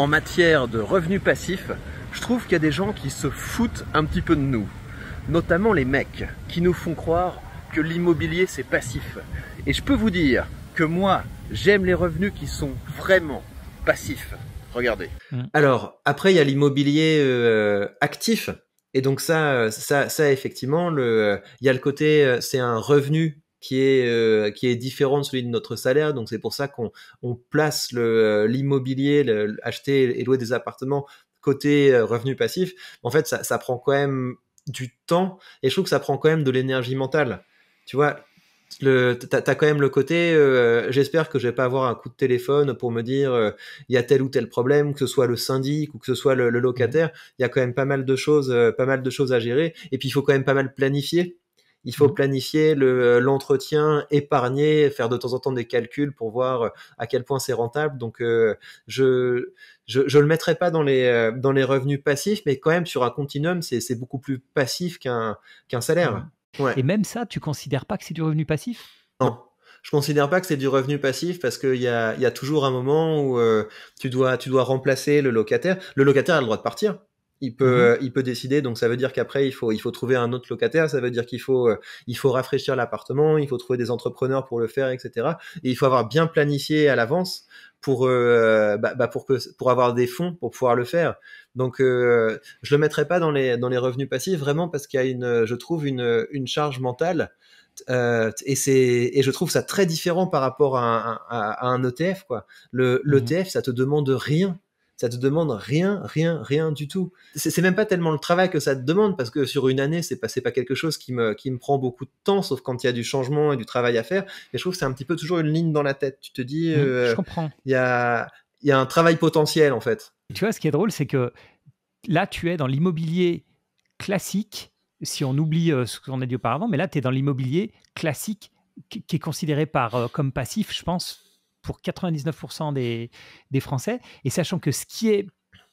en matière de revenus passifs, je trouve qu'il y a des gens qui se foutent un petit peu de nous, notamment les mecs, qui nous font croire que l'immobilier c'est passif. Et je peux vous dire que moi, j'aime les revenus qui sont vraiment passifs. Regardez. Mmh. Alors, après, il y a l'immobilier euh, actif. Et donc ça, euh, ça, ça effectivement, le, euh, il y a le côté, c'est un revenu qui est euh, qui est différent de celui de notre salaire. Donc c'est pour ça qu'on place le euh, l'immobilier, acheter et louer des appartements côté euh, revenu passif. En fait, ça, prend quand même du temps et je trouve que ça prend quand même de l'énergie mentale. Tu vois, t'as quand même le côté j'espère que je vais pas avoir un coup de téléphone pour me dire il y a tel ou tel problème que ce soit le syndic ou que ce soit le, locataire mmh. il y a quand même pas mal de choses pas mal de choses à gérer et puis il faut quand même pas mal planifier il faut mmh. planifier euh, l'entretien, épargner, faire de temps en temps des calculs pour voir euh, à quel point c'est rentable. Donc, euh, je, je, le mettrai pas dans les dans les revenus passifs, mais quand même sur un continuum, c'est beaucoup plus passif qu'un qu'un salaire. Et même ça, tu considères pas que c'est du revenu passif Non je considère pas que c'est du revenu passif parce qu'il y a, y a toujours un moment où tu dois tu dois remplacer le locataire. Le locataire a le droit de partir il peut, mhm. euh, il peut décider. Donc ça veut dire qu'après il faut, il faut trouver un autre locataire. Ça veut dire qu'il faut, euh, il faut rafraîchir l'appartement. Il faut trouver des entrepreneurs pour le faire, etc. Et il faut avoir bien planifié à l'avance pour, euh, bah, bah pour pour avoir des fonds pour pouvoir le faire. Donc euh, je le mettrai pas dans les, dans les revenus passifs vraiment parce qu'il y a une, je trouve une, une charge mentale. Euh, et c'est et je trouve ça très différent par rapport à, à un ETF quoi. Le l'ETF mhm. ça te demande rien ça te demande rien, rien, rien du tout. C'est même pas tellement le travail que ça te demande, parce que sur une année, c'est pas, pas quelque chose qui me, qui me prend beaucoup de temps, sauf quand il y a du changement et du travail à faire. Et je trouve que c'est un petit peu toujours une ligne dans la tête. Tu te dis, mmh, euh, Il y a, y a un travail potentiel, en fait. Tu vois, ce qui est drôle, c'est que là, tu es dans l'immobilier classique, si on oublie euh, ce qu'on a dit auparavant, mais là, tu es dans l'immobilier classique qui est considéré par, euh, comme passif, je pense, pour 99% des, Français. Et sachant que ce qui est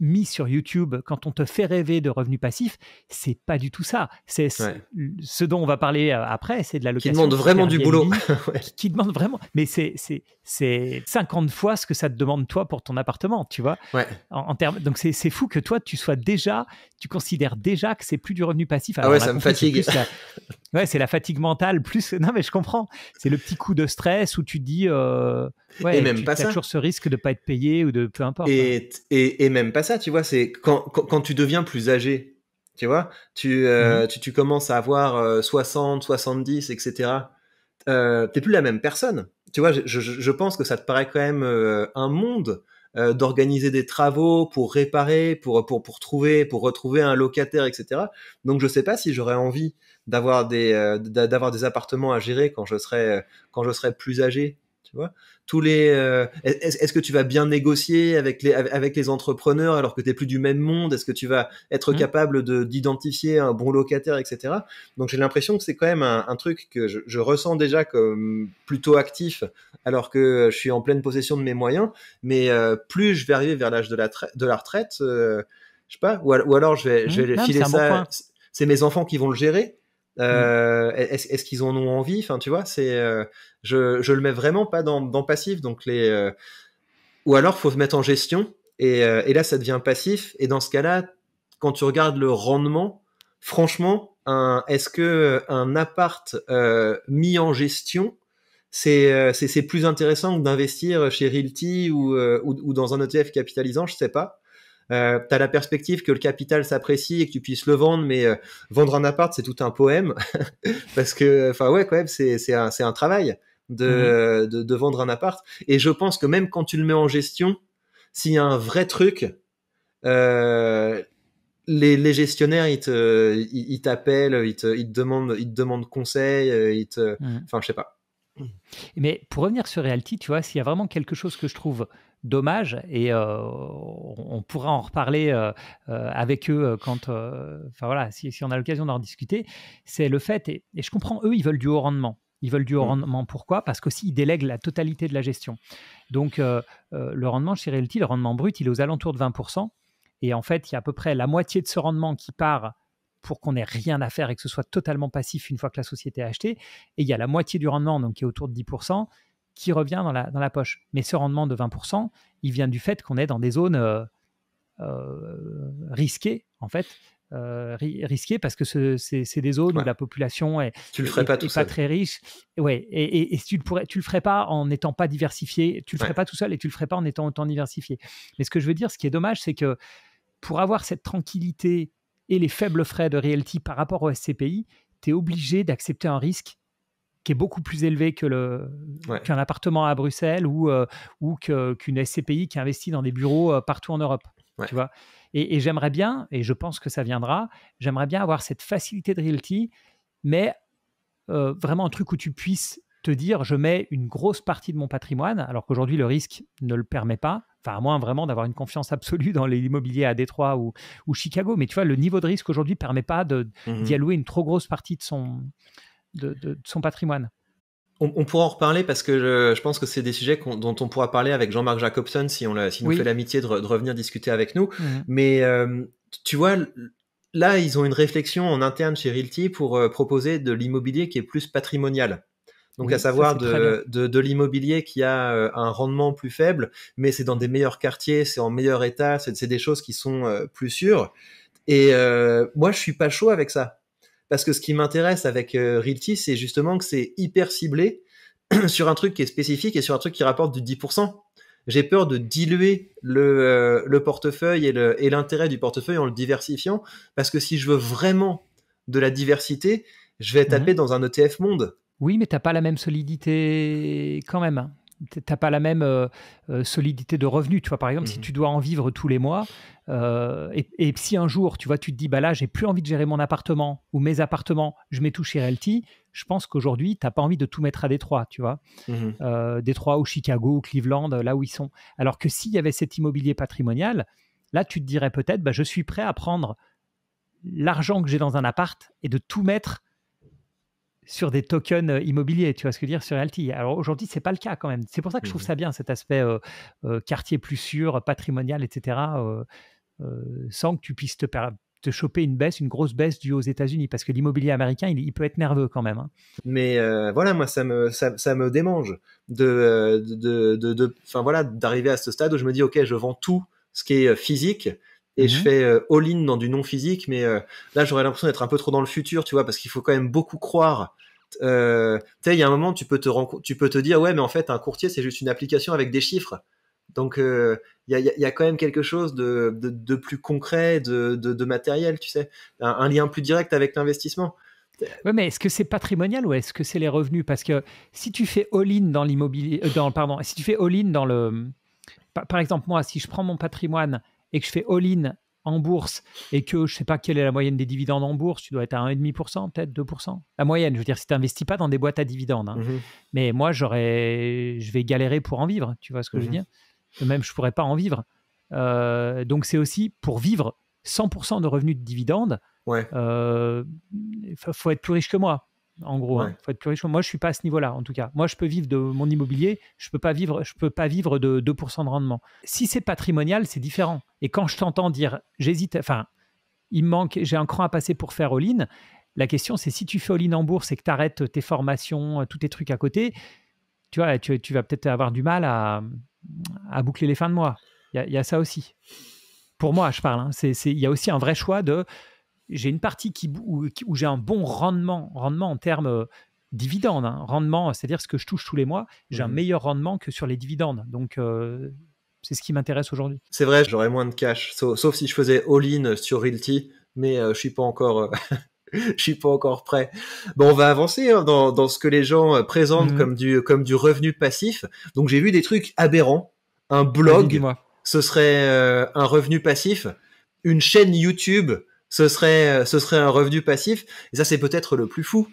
mis sur YouTube, quand on te fait rêver de revenus passifs, c'est pas du tout ça. C'est ce, dont on va parler euh, après, c'est de la location. Qui demande vraiment du boulot. qui, demande vraiment. Mais c'est, c'est, 50 fois ce que ça te demande, toi, pour ton appartement, tu vois. Ouais. En, donc c'est, fou que toi, tu sois déjà, tu considères déjà que c'est plus du revenu passif. ah ouais, ça me fatigue. ouais, c'est la fatigue mentale, plus. Non, mais je comprends. C'est le petit coup de stress où tu dis. Euh, ouais, et même tu, pas as toujours ce risque de pas être payé ou de peu importe. et même pas ça tu vois, c'est quand, tu deviens plus âgé, tu vois, tu, euh, mhm. commences à avoir 60, 70, etc. tu t'es plus la même personne. Tu vois, je, pense que ça te paraît quand même euh, un monde euh, d'organiser des travaux pour réparer, pour, pour, pour trouver, pour retrouver un locataire, etc. Donc je sais pas si j'aurais envie d'avoir des, d'avoir des appartements à gérer quand je serai, quand je serai plus âgé tu vois tous les euh, est-ce que tu vas bien négocier avec les avec les entrepreneurs alors que tu n'es plus du même monde est-ce que tu vas être mmh. capable de d'identifier un bon locataire etc donc j'ai l'impression que c'est quand même un, truc que je, ressens déjà comme plutôt actif alors que je suis en pleine possession de mes moyens mais euh, plus je vais arriver vers l'âge de la de la retraite euh, je sais pas ou, alors je vais mmh. filer ça c'est mes enfants qui vont le gérer euh, est-ce, qu'ils en ont envie Enfin, tu vois, c'est, euh, je, je le mets vraiment pas dans, dans passif. Donc les, euh, ou alors faut se mettre en gestion. Et, euh, et, là, ça devient passif. Et dans ce cas-là, quand tu regardes le rendement, franchement, un, est-ce que un appart mis en gestion, c'est, c'est, plus intéressant que d'investir chez Realty ou, ou, ou dans un ETF capitalisant Je sais pas. Euh, tu as la perspective que le capital s'apprécie et que tu puisses le vendre, mais euh, vendre un appart, c'est tout un poème. parce que, enfin, ouais, quand même, c'est un, un, travail mm-hmm. de, de, vendre un appart. Et je pense que même quand tu le mets en gestion, s'il y a un vrai truc, euh, les, les, gestionnaires, ils ils, t'appellent, ils te, ils demandent, ils te demandent conseil, ils te, mm. enfin, je je sais pas. Mais pour revenir sur Realty, tu vois, s'il y a vraiment quelque chose que je trouve dommage et euh, on pourra en reparler euh, euh, avec eux quand, enfin voilà, si, on a l'occasion d'en discuter, c'est le fait, et, je comprends, eux, ils veulent du haut rendement. Ils veulent du haut mmh. rendement. Pourquoi Parce qu'aussi, ils délèguent la totalité de la gestion. Donc, le rendement chez Realty, le rendement brut, il est aux alentours de 20%. Et en fait, il y a à peu près la moitié de ce rendement qui part pour qu'on ait rien à faire et que ce soit totalement passif une fois que la société a acheté. Et il y a la moitié du rendement, donc qui est autour de 10%, qui revient dans la, dans la poche. Mais ce rendement de 20%, il vient du fait qu'on est dans des zones euh, euh, risquées, en fait. Euh, risquées parce que c'est des zones où la population est, tu le ferais pas, tout très riche. ouais, et, et, tu le pourrais, tu le ferais pas en n'étant pas diversifié, tu le ferais pas tout seul et tu le ferais pas en étant autant diversifié. Mais ce que je veux dire, ce qui est dommage, c'est que pour avoir cette tranquillité et les faibles frais de Realty par rapport au SCPI, tu es obligé d'accepter un risque qui est beaucoup plus élevé que le qu'un appartement à Bruxelles ou euh, ou qu'une SCPI qui investit dans des bureaux euh, partout en Europe. Tu vois. Et, j'aimerais bien, et je pense que ça viendra, j'aimerais bien avoir cette facilité de realty, mais euh, vraiment un truc où tu puisses te dire, je mets une grosse partie de mon patrimoine, alors qu'aujourd'hui le risque ne le permet pas. Enfin, à moins vraiment d'avoir une confiance absolue dans l'immobilier à Détroit ou, ou Chicago. Mais tu vois, le niveau de risque aujourd'hui ne permet pas mmh d'y allouer une trop grosse partie de son, de, son patrimoine. On, pourra en reparler parce que je, pense que c'est des sujets dont on pourra parler avec Jean-Marc Jacobson si on fait l'amitié de, revenir discuter avec nous. Mhm. Mais euh, tu vois, là, ils ont une réflexion en interne chez Realty pour euh, proposer de l'immobilier qui est plus patrimonial. Donc à savoir de, l'immobilier qui a euh, un rendement plus faible, mais c'est dans des meilleurs quartiers, c'est en meilleur état, c'est des choses qui sont plus sûres. Et moi, je suis pas chaud avec ça parce que ce qui m'intéresse avec euh, Realty, c'est justement que c'est hyper ciblé sur un truc qui est spécifique et sur un truc qui rapporte du 10%. J'ai peur de diluer le, euh, portefeuille et l'intérêt du portefeuille en le diversifiant, parce que si je veux vraiment de la diversité, je vais mhm. taper dans un ETF monde. Oui, mais t'as pas la même solidité quand même. Hein tu n'as pas la même euh, euh, solidité de revenus. Tu vois, par exemple, si mmh tu dois en vivre tous les mois, euh, et, si un jour, tu vois, tu te dis, bah là, j'ai plus envie de gérer mon appartement ou mes appartements, je mets tout chez Realty, je pense qu'aujourd'hui, tu t'as pas envie de tout mettre à Détroit, tu vois. Mmh Détroit ou Chicago ou Cleveland, là où ils sont. Alors que s'il y avait cet immobilier patrimonial, là, tu te dirais peut-être, bah, je suis prêt à prendre l'argent que j'ai dans un appart et de tout mettre sur des tokens euh, immobiliers, tu vois ce que je veux dire, sur Realty. Alors aujourd'hui, c'est pas le cas quand même. C'est pour ça que je trouve mmh ça bien, cet aspect euh, euh, quartier plus sûr, patrimonial, etc., sans que tu puisses te, choper une baisse, une grosse baisse due aux États-Unis, parce que l'immobilier américain, il, peut être nerveux quand même. Hein. Mais voilà, moi, ça me, ça, démange de, de, de voilà, d'arriver à ce stade où je me dis, OK, je vends tout ce qui est physique et je mhm. fais euh, all-in dans du non physique, mais euh, là j'aurais l'impression d'être un peu trop dans le futur, tu vois, parce qu'il faut quand même beaucoup croire. Euh, tu sais, il y a un moment, tu peux te tu peux te dire ouais, mais en fait un courtier c'est juste une application avec des chiffres. Donc il y a, y, a, quand même quelque chose de, de, plus concret, de, de, matériel, tu sais, un, lien plus direct avec l'investissement. Oui, mais est-ce que c'est patrimonial ou est-ce que c'est les revenus Parce que si tu fais all-in dans l'immobilier, pardon, si tu fais all-in dans le, par exemple moi, si je prends mon patrimoine et que je fais all-in en bourse et que je sais pas quelle est la moyenne des dividendes en bourse, tu dois être à 1,5%, peut-être 2%. La moyenne, je veux dire, si tu n'investis pas dans des boîtes à dividendes. Hein. Mhm. Mais moi, j'aurais, je vais galérer pour en vivre, tu vois ce que je veux mhm. dire Même, je pourrais pas en vivre. Euh, donc, c'est aussi pour vivre 100% de revenus de dividendes. Ouais. Euh, faut être plus riche que moi en gros. Il hein. faut être plus riche. Moi, je suis pas à ce niveau-là, en tout cas. Moi, je peux vivre de mon immobilier. Je peux pas vivre. Je peux pas vivre de 2% de rendement. Si c'est patrimonial, c'est différent. Et quand je t'entends dire, j'hésite. Enfin, il manque. J'ai un cran à passer pour faire all-in. La question, c'est si tu fais all-in en bourse et que tu arrêtes tes formations, euh, tous tes trucs à côté, tu vois, tu, vas peut-être avoir du mal à, boucler les fins de mois. Il y, a ça aussi. Pour moi, je parle. Hein. Il y a aussi un vrai choix de j'ai une partie qui, où, j'ai un bon rendement, rendement en termes euh, dividendes, hein. rendement, c'est-à-dire ce que je touche tous les mois, j'ai un mmh meilleur rendement que sur les dividendes. Donc, euh, c'est ce qui m'intéresse aujourd'hui. C'est vrai, j'aurais moins de cash, sauf, si je faisais all-in sur Realty, mais euh, je suis pas encore. je suis pas encore prêt. Bon, on va avancer hein, dans, ce que les gens présentent mmh comme du comme du revenu passif. Donc j'ai vu des trucs aberrants. Un blog, ce serait un revenu passif. Une chaîne YouTube, ce serait, euh, ce serait un revenu passif. Et ça, c'est peut-être le plus fou.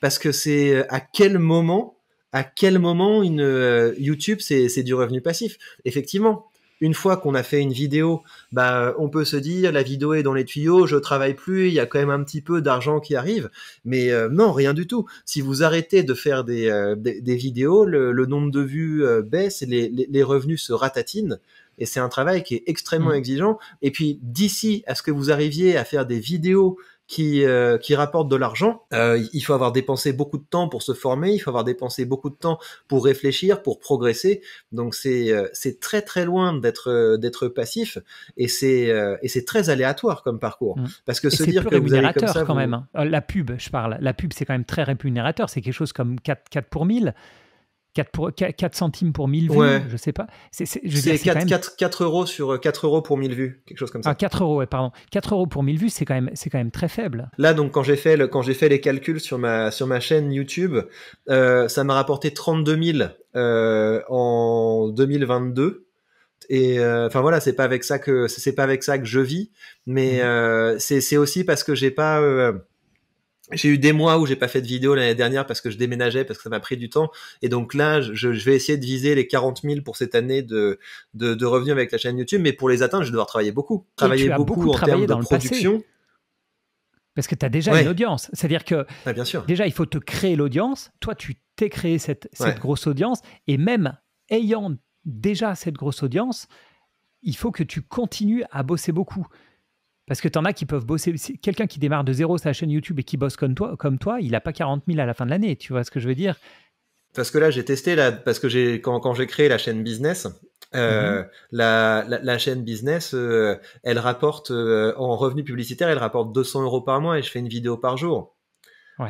Parce que c'est euh, à quel moment, à quel moment une euh, YouTube, c'est du revenu passif. Effectivement, une fois qu'on a fait une vidéo, bah, on peut se dire la vidéo est dans les tuyaux, je travaille plus, il y a quand même un petit peu d'argent qui arrive. Mais non, rien du tout. Si vous arrêtez de faire des, vidéos, le, nombre de vues baisse, et les, les, revenus se ratatinent. Et c'est un travail qui est extrêmement mm. exigeant. Et puis d'ici à ce que vous arriviez à faire des vidéos qui, euh, qui rapportent de l'argent, euh, il faut avoir dépensé beaucoup de temps pour se former, il faut avoir dépensé beaucoup de temps pour réfléchir, pour progresser. Donc c'est euh, c'est très très loin d'être d'être passif et c'est et c'est très aléatoire comme parcours mm. parce que et se dire que vous quand même. Hein. La pub, je parle. La pub c'est quand même très rémunérateur, c'est quelque chose comme 4 4 pour 1000 4, pour, 4, centimes pour 1000 vues, ouais. je sais pas. C'est, 4, euros sur 4 euh, euros pour 1000 vues, quelque chose comme ça. 4 ah, euros, ouais, pardon. 4 euros pour 1000 vues, c'est quand même, quand même très faible. Là, donc, quand j'ai fait, le, fait les calculs sur ma, sur ma chaîne YouTube, euh, ça m'a rapporté 32 000 euh, en 2022 et enfin voilà c'est pas avec ça que c'est pas avec ça que je vis mais mmh. c'est, aussi parce que j'ai pas j'ai eu des mois où j'ai pas fait de vidéo l'année dernière parce que je déménageais, parce que ça m'a pris du temps. Et donc là, je, vais essayer de viser les 40 000 pour cette année de, de, revenus avec la chaîne YouTube. Mais pour les atteindre, je vais devoir travailler beaucoup. Travailler beaucoup, en termes de production. Parce que tu as déjà une audience. C'est-à-dire que déjà, il faut te créer l'audience. Toi, tu t'es créé cette, cette grosse audience. Et même ayant déjà cette grosse audience, il faut que tu continues à bosser beaucoup. Parce que en as qui peuvent bosser. Quelqu'un qui démarre de zéro sa chaîne YouTube et qui bosse comme toi, comme toi il n'a pas 40 000 à la fin de l'année. Tu vois ce que je veux dire Parce que là, j'ai testé, là, parce que quand, j'ai créé la chaîne business, euh, mm-hmm. la, chaîne business, euh, elle rapporte euh, en revenus publicitaires, elle rapporte 200 euros par mois et je fais une vidéo par jour.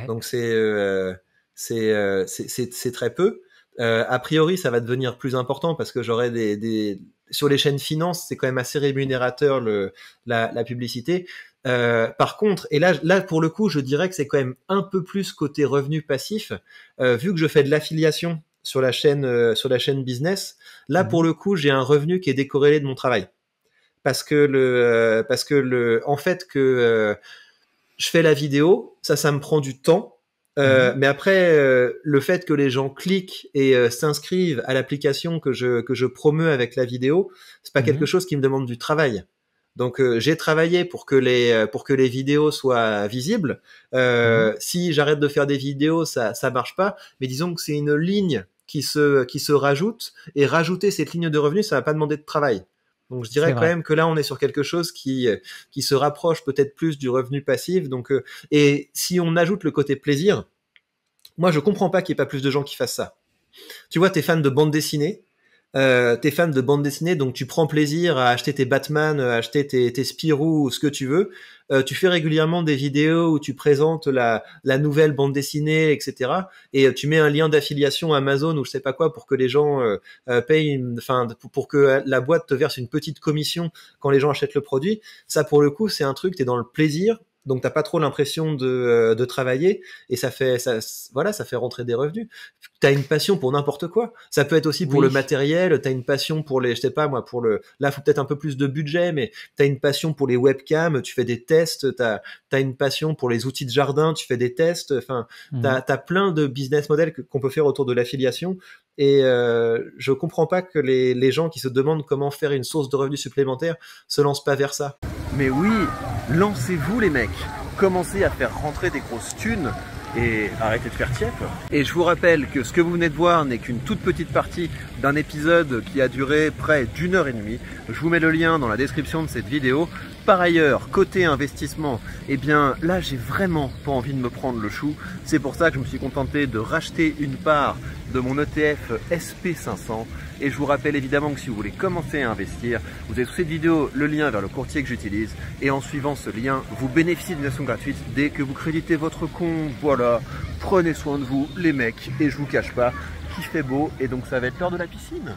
Donc c'est c'est, c'est, très peu. a priori, ça va devenir plus important parce que j'aurai des sur les chaînes finances c'est quand même assez rémunérateur le, la, publicité. Euh, par contre, et là, là pour le coup, je dirais que c'est quand même un peu plus côté revenu passif, euh, vu que je fais de l'affiliation sur la chaîne euh, sur la chaîne business. Là, mhm. pour le coup, j'ai un revenu qui est décorrélé de mon travail, parce que le parce que le en fait que je fais la vidéo, ça, ça me prend du temps euh, mhm. mais après, euh, le fait que les gens cliquent et euh, s'inscrivent à l'application que je que je promeux avec la vidéo, c'est pas quelque mhm. chose qui me demande du travail. Donc j'ai travaillé pour que les pour que les vidéos soient visibles. Mhm. Si j'arrête de faire des vidéos, ça ça marche pas. Mais disons que c'est une ligne qui se qui se rajoute et rajouter cette ligne de revenus, ça va pas demander de travail. Donc je dirais quand même que là on est sur quelque chose qui euh, qui se rapproche peut-être plus du revenu passif. Donc euh, et si on ajoute le côté plaisir, moi je comprends pas qu'il n'y ait pas plus de gens qui fassent ça. Tu vois, t'es fan de bande dessinée, euh, t'es fan de bande dessinée, donc tu prends plaisir à acheter tes Batman, à acheter tes, tes Spirou ou ce que tu veux. Euh, tu fais régulièrement des vidéos où tu présentes la, nouvelle bande dessinée, etc. Et euh, tu mets un lien d'affiliation Amazon ou je sais pas quoi pour que les gens payent, enfin pour, que la boîte te verse une petite commission quand les gens achètent le produit. Ça pour le coup, c'est un truc, t'es dans le plaisir donc t'as pas trop l'impression de, euh, travailler et ça fait ça voilà ça fait rentrer des revenus t'as une passion pour n'importe quoi ça peut être aussi pour le matériel t'as une passion pour les je sais pas moi pour le là faut peut-être un peu plus de budget mais t'as une passion pour les webcams tu fais des tests t'as as une passion pour les outils de jardin tu fais des tests enfin mmh. t'as as plein de business models qu'on peut faire autour de l'affiliation et euh, je comprends pas que les, les gens qui se demandent comment faire une source de revenus supplémentaires se lancent pas vers ça. Mais oui, lancez-vous les mecs. Commencez à faire rentrer des grosses thunes et arrêtez de faire tiep. Et je vous rappelle que ce que vous venez de voir n'est qu'une toute petite partie d'un épisode qui a duré près d'une heure et demie. Je vous mets le lien dans la description de cette vidéo. Par ailleurs, côté investissement, eh bien là j'ai vraiment pas envie de me prendre le chou. C'est pour ça que je me suis contenté de racheter une part de mon ETF SP500. Et je vous rappelle évidemment que si vous voulez commencer à investir, vous avez sous cette vidéo le lien vers le courtier que j'utilise. Et en suivant ce lien, vous bénéficiez d'une action gratuite dès que vous créditez votre compte. Voilà, prenez soin de vous les mecs. Et je vous cache pas, qui fait beau et donc ça va être l'heure de la piscine.